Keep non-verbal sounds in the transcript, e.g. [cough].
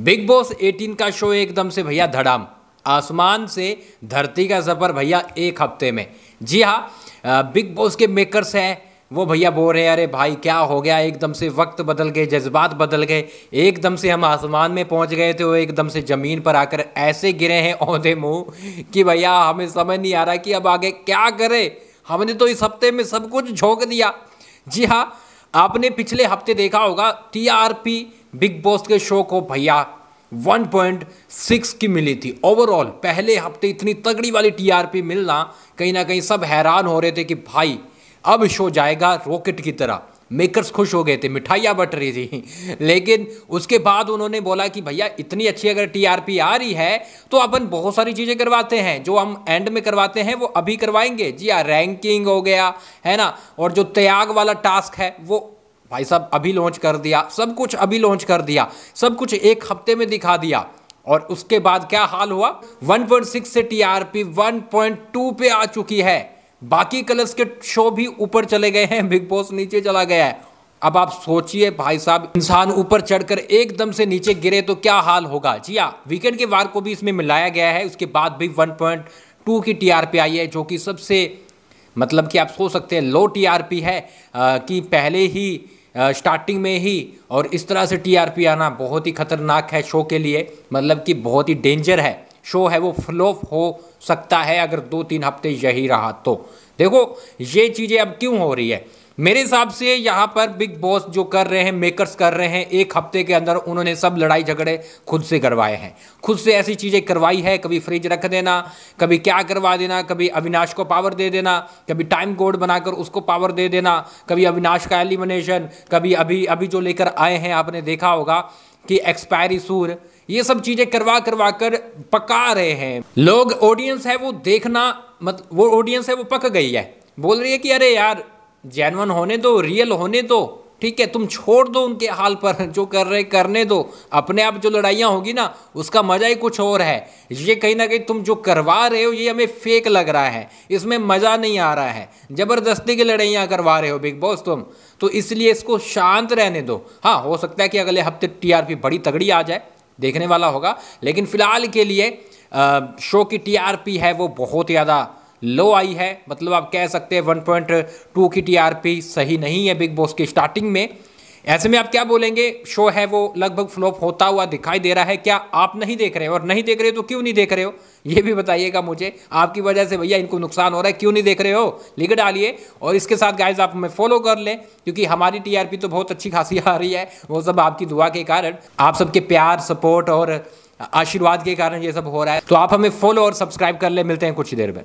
big boss 18 का show एकदम से भैया धड़ाम आसमान से धरती का सफ़र भैया एक हफ्ते में जी हाँ बिग बॉस के मेकर्स हैं वो भैया बोल रहे हैं अरे भाई क्या हो गया एकदम से वक्त बदल गए जज्बात बदल गए एकदम से हम आसमान में पहुंच गए थे वो एकदम से ज़मीन पर आकर ऐसे गिरे हैं औधे मुँह कि भैया हमें समझ नहीं आ रहा कि अब आगे क्या करें हमने तो इस हफ्ते में सब कुछ झोंक दिया जी हाँ आपने पिछले हफ्ते देखा होगा टी बिग बॉस के शो को भैया 1.6 की मिली थी ओवरऑल पहले हफ्ते इतनी तगड़ी वाली टीआरपी मिलना कहीं ना कहीं सब हैरान हो रहे थे कि भाई अब शो जाएगा रॉकेट की तरह मेकर्स खुश हो गए थे मिठाइयाँ बट रही थी [laughs] लेकिन उसके बाद उन्होंने बोला कि भैया इतनी अच्छी अगर टीआरपी आ रही है तो अपन बहुत सारी चीज़ें करवाते हैं जो हम एंड में करवाते हैं वो अभी करवाएंगे जी हाँ रैंकिंग हो गया है ना और जो त्याग वाला टास्क है वो भाई साहब अभी लॉन्च कर दिया सब कुछ अभी लॉन्च कर दिया सब कुछ एक हफ्ते में दिखा दिया और उसके बाद क्या हाल हुआ 1.6 से टीआरपी 1.2 पे आ चुकी है बाकी कलर्स के शो भी ऊपर चले गए हैं बिग बॉस नीचे चला गया है अब आप सोचिए भाई साहब इंसान ऊपर चढ़कर एकदम से नीचे गिरे तो क्या हाल होगा जी हाँ वीकेंड के वार को भी इसमें मिलाया गया है उसके बाद भी 1.2 की टीआरपी आई है जो कि सबसे मतलब कि आप सोच सकते हैं लो टीआरपी है आ, कि पहले ही स्टार्टिंग में ही और इस तरह से टीआरपी आना बहुत ही खतरनाक है शो के लिए मतलब कि बहुत ही डेंजर है शो है वो फ्लोप हो सकता है अगर दो तीन हफ्ते यही रहा तो देखो ये चीज़ें अब क्यों हो रही है मेरे हिसाब से यहाँ पर बिग बॉस जो कर रहे हैं मेकर्स कर रहे हैं एक हफ्ते के अंदर उन्होंने सब लड़ाई झगड़े खुद से करवाए हैं खुद से ऐसी चीज़ें करवाई है कभी फ्रिज रख देना कभी क्या करवा देना कभी अविनाश को पावर दे देना कभी टाइम कोड बनाकर उसको पावर दे देना कभी अविनाश का एलिमिनेशन कभी अभी अभी जो लेकर आए हैं आपने देखा होगा कि एक्सपायरी सूर ये सब चीज़ें करवा करवा कर पका रहे हैं लोग ऑडियंस है वो देखना मतलब वो ऑडियंस है वो पक गई है बोल रही है कि अरे यार जैनवन होने दो रियल होने दो ठीक है तुम छोड़ दो उनके हाल पर [laughs] जो कर रहे करने दो अपने आप जो लड़ाइयाँ होगी ना उसका मज़ा ही कुछ और है ये कहीं ना कहीं तुम जो करवा रहे हो ये हमें फेक लग रहा है इसमें मज़ा नहीं आ रहा है ज़बरदस्ती की लड़ाइयाँ करवा रहे हो बिग बॉस तुम तो इसलिए इसको शांत रहने दो हाँ हो सकता है कि अगले हफ्ते टी बड़ी तगड़ी आ जाए देखने वाला होगा लेकिन फ़िलहाल के लिए आ, शो की टीआरपी है वो बहुत ज़्यादा लो आई है मतलब आप कह सकते हैं 1.2 की टीआरपी सही नहीं है बिग बॉस की स्टार्टिंग में ऐसे में आप क्या बोलेंगे शो है वो लगभग फ्लॉप होता हुआ दिखाई दे रहा है क्या आप नहीं देख रहे हो और नहीं देख रहे हो तो क्यों नहीं देख रहे हो ये भी बताइएगा मुझे आपकी वजह से भैया इनको नुकसान हो रहा है क्यों नहीं देख रहे हो लिख डालिए और इसके साथ गाइज आप हमें फॉलो कर लें क्योंकि हमारी टीआरपी तो बहुत अच्छी खासी आ रही है वो सब आपकी दुआ के कारण आप सबके प्यार सपोर्ट और आशीर्वाद के कारण ये सब हो रहा है तो आप हमें फॉलो और सब्सक्राइब कर ले मिलते हैं कुछ ही देर में